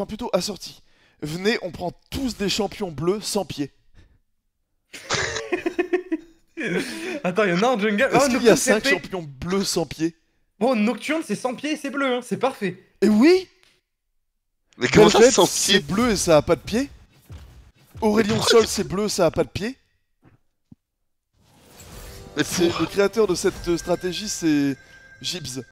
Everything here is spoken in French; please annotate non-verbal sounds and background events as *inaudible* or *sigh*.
enfin plutôt assorti. Venez, on prend tous des champions bleus sans pied. *laughs* Attends, il y en a un jungle. est oh, qu'il y a 5 champions bleus sans pied Bon, oh, Nocturne, c'est sans pied et c'est bleu, hein. c'est parfait. Et eh oui Mais comment ça, sans pied C'est bleu et ça a pas de pied Aurélien Sol, c'est bleu, ça a pas de pied mais Le créateur de cette stratégie, c'est Gibbs.